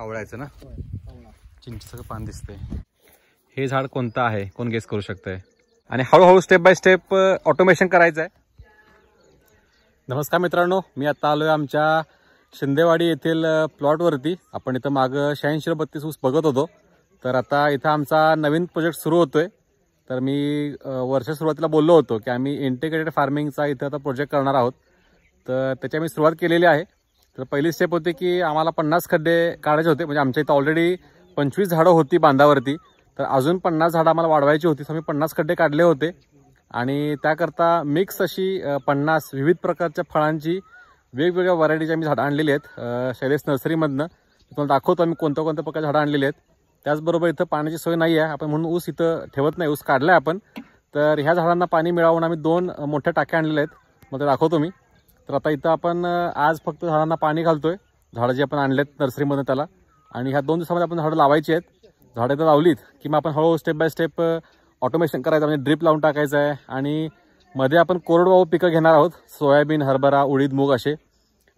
आवडायचं ना हो चिंचेचं पान दिसतंय हे झाड कोणतं आहे कोण गेस करू शकतंय आणि हळूहळू स्टेप बाय स्टेप ऑटोमेशन करायचं आहे नमस्कार मित्रांनो मी आता आलो आमच्या शिंदेवाडी येथील प्लॉटवरती आपण इथं मागं शहाऐंशी बत्तीस ऊस बघत होतो तर आता इथं आमचा नवीन प्रोजेक्ट सुरू होतोय तर मी वर्ष सुरुवातीला बोललो होतो की आम्ही इंटिग्रेटेड फार्मिंगचा इथं आता प्रोजेक्ट करणार आहोत तर त्याची आम्ही सुरुवात केलेली आहे तर पहिली स्टेप होती की आम्हाला पन्नास खड्डे काढायचे होते म्हणजे आमच्या इथं ऑलरेडी पंचवीस झाडं होती बांधावरती तर अजून पन्नास झाडं आम्हाला वाढवायची होती तर आम्ही पन्नास खड्डे काढले होते आणि त्याकरता मिक्स अशी पन्नास विविध प्रकारच्या फळांची वेगवेगळ्या व्हरायटीची आम्ही झाडं आणलेली आहेत शैलेश नर्सरीमधनं तुम्हाला दाखवतो आम्ही कोणत्या कोणत्या प्रकारचे झाडं आणलेली आहेत त्याचबरोबर इथं पाण्याची सोय नाही आहे आपण म्हणून ऊस इथं ठेवत नाही ऊस काढला आहे आपण तर ह्या झाडांना पाणी मिळावून आम्ही दोन मोठ्या टाक्या आणलेल्या आहेत मग ते दाखवतो मी तर आता इथं आपण आज फक्त झाडांना पाणी घालतोय झाडं जे आपण आणलेत नर्सरीमध्ये त्याला आणि ह्या दोन दिवसामध्ये आपण झाडं लावायची आहेत झाडं इथं लावलीत की मग आपण हळूहळू स्टेप बाय स्टेप ऑटोमेशन करायचं म्हणजे ड्रिप लावून टाकायचं आहे आणि मध्ये आपण कोरडवाहू पिकं घेणार आहोत सोयाबीन हरभरा उडीद मूग असे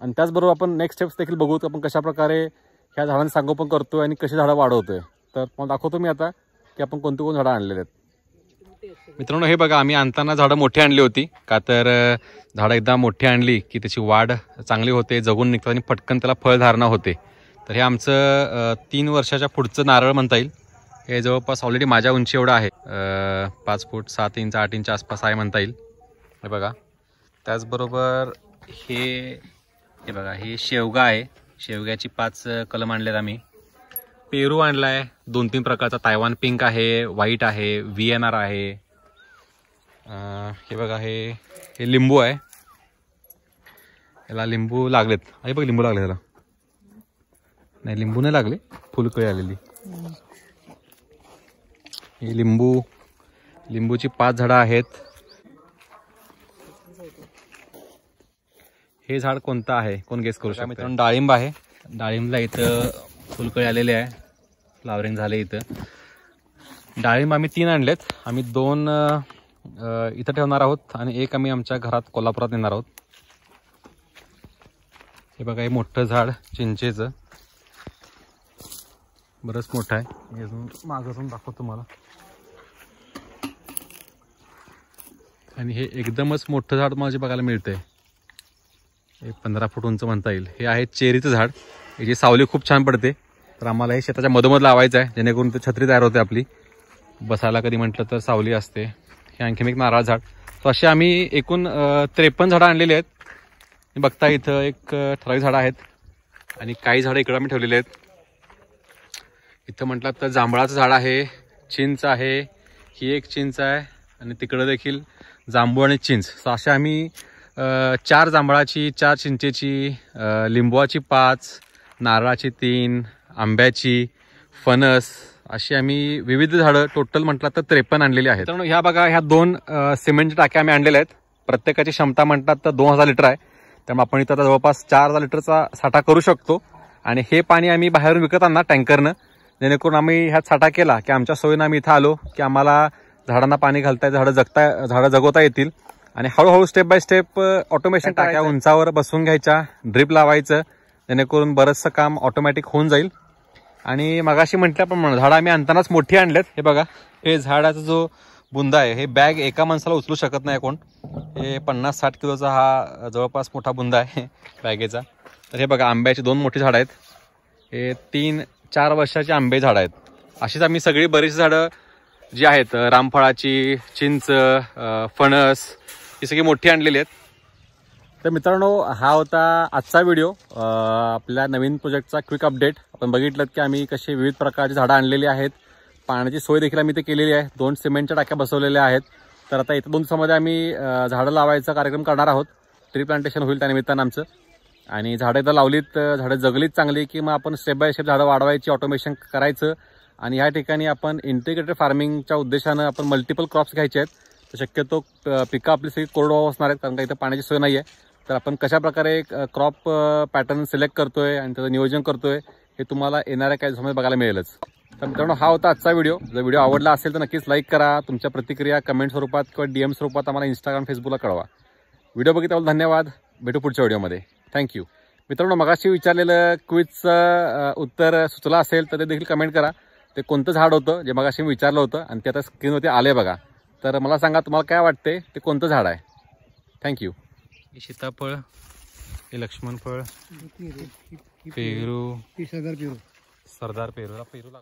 आणि त्याचबरोबर आपण नेक्स्ट स्टेप्स देखील बघू आपण कशाप्रकारे ह्या झाडांना सांगोपन करतो आणि कशी झाडं वाढवतो आहे तर मग दाखवतो मी आता की आपण कोणती कोण झाडं आणलेले आहेत मित्रांनो हे बघा आम्ही आणताना झाडं मोठी आणली होती का तर झाडं एकदा मोठी आणली की त्याची वाढ चांगली होते जगून निघतात आणि पटकन त्याला फळधारणा होते तर हे आमचं तीन वर्षाच्या पुढचं नारळ म्हणता येईल हे जवळपास ऑलरेडी माझ्या उंची एवढं आहे पाच फूट सात इंच आठ इंच आसपास आहे म्हणता येईल हे बघा त्याचबरोबर हे हे बघा हे शेवगा आहे शेवग्याची पाच कलम आणलेत आम्ही पेरू आणलाय दोन तीन प्रकारचा तायवान पिंक आहे व्हाईट आहे व्ही एन आर आहे हे बघा हे हे लिंबू आहे याला लिंबू लागलेत आई बघ लिंबू लागले त्याला नाही लिंबू नाही लागले फुलकळी आलेली हे लिंबू लिंबूची पाच झाडं आहेत हे झाड कोणतं आहे कोण गेस करू शकता मित्रांनो डाळिंब आहे डाळिंबला इथं फुलकळी आलेले आहे फ्लावरिंग झाले इथं डाळिंब आम्ही तीन आणलेत आम्ही दोन इथं ठेवणार आहोत आणि एक आम्ही आमच्या घरात कोल्हापुरात येणार आहोत हे बघा हे मोठं झाड चिंचेचं बरंच मोठं आहे मी अजून मागं अजून दाखवतो तुम्हाला आणि हे एकदमच मोठं झाड माझे बघायला मिळतंय हे पंधरा फूट उंच म्हणता येईल हे आहे चेरीचं झाड याची सावली खूप छान पडते तर आम्हाला हे शेताच्या मधोमध लावायचं आहे जेणेकरून ते छत्री तयार होते आपली बसायला कधी म्हटलं तर सावली असते हे आणखीन एक नारळ झाड तर असे आम्ही एकूण त्रेपन्न झाडं आणलेली आहेत बघता इथं एक ठराविक झाडं आहेत आणि काही झाडं इकडं आम्ही ठेवलेली आहेत इथं म्हटलं तर जांभळाचं झाड आहे चिंच आहे ही एक चिंच आहे आणि तिकडं देखील जांभू आणि चिंच तर असे आम्ही चार जांभळाची चार चिंचेची लिंबुआची पाच नारळाची तीन आंब्याची फणस अशी आम्ही विविध झाडं टोटल म्हटलं तर त्रेपन्न आणलेली आहेत तर ह्या बघा ह्या दोन सिमेंटच्या टाक्या आम्ही आणलेल्या आहेत प्रत्येकाची क्षमता म्हणतात तर दोन हजार लिटर आहे त्यामुळे आपण इथं जवळपास चार हजार लिटरचा साठा करू शकतो आणि हे पाणी आम्ही बाहेरून विकत आणणार टँकरनं जेणेकरून आम्ही ह्यात साठा केला की आमच्या सोयीनं आम्ही इथं आलो की आम्हाला झाडांना पाणी घालताय झाडं जगता झाडं जगवता येतील आणि हळूहळू स्टेप बाय स्टेप ऑटोमेशन टाक्या उंचावर बसून घ्यायच्या ड्रीप लावायचं जेणेकरून बरंचसं काम ऑटोमॅटिक होऊन जाईल आणि मगाशी म्हटल्याप्रमाणे झाडं आम्ही आणतानाच मोठी आणलेत हे बघा हे झाडाचा जो बुंदा आहे हे बॅग एका माणसाला उचलू शकत नाही कोण हे पन्नास साठ किलोचा हा जवळपास मोठा बुंदा आहे बॅगेचा तर हे बघा आंब्याचे दोन मोठी झाडं आहेत हे तीन चार वर्षाची आंबे झाडं आहेत अशीच आम्ही सगळी बरीच झाडं जी आहेत रामफळाची चिंच फणस ही सगळी मोठी आणलेली आहेत तर मित्रांनो हा होता आजचा व्हिडिओ आपल्या नवीन प्रोजेक्टचा क्विक अपडेट आपण बघितलं की आम्ही कसे विविध प्रकारची झाडं आणलेली आहेत पाण्याची सोय देखील आम्ही ते केलेली आहे दोन सिमेंटच्या टाक्या बसवलेल्या आहेत तर आता इथे दोन दिवसामध्ये आम्ही झाडं लावायचा कार्यक्रम करणार आहोत ट्री प्लांटेशन होईल त्यानिमित्तानं आमचं आणि झाडं एकदा लावलीत झाडं जगलीत चांगली की मग आपण स्टेप बाय स्टेप झाडं वाढवायची ऑटोमेशन करायचं आणि ह्या ठिकाणी आपण इंटिग्रेटेड फार्मिंगच्या उद्देशानं आपण मल्टिपल क्रॉप्स घ्यायचे आहेत तर शक्यतो पिकं आपली सगळी कोरडवा असणार आहेत कारण का इथं पाण्याची सोय नाही आहे तर आपण कशाप्रकारे क्रॉप पॅटर्न सिलेक्ट करतोय आणि त्याचं नियोजन करतोय हे तुम्हाला येणाऱ्या काही दिवसामध्ये बघायला मिळेलच तर मित्रांनो हा होता आजचा व्हिडिओ जर व्हिडिओ आवडला असेल तर नक्कीच लाईक करा तुमच्या प्रतिक्रिया कमेंट स्वरूपात किंवा डी एम स्वरूपात आम्हाला इंस्टाग्राम फेसबुकला कळवा व्हिडिओ बघितल्याबद्दल धन्यवाद भेटू पुढच्या व्हिडिओमध्ये थँक्यू मित्रांनो मगाशी विचारलेलं क्विजचं उत्तर सुचलं असेल तर ते देखील कमेंट करा ते कोणतं झाड होतं जे मगाशी मी विचारलं होतं आणि ते आता स्क्रीनवरती आले बघा तर मला सांगा तुम्हाला काय वाटते ते कोणतं झाड आहे थँक्यू हे सीताफळ हे लक्ष्मण फळ पेरू सरदार पेरू सरदार पेरूला पेरू लागतो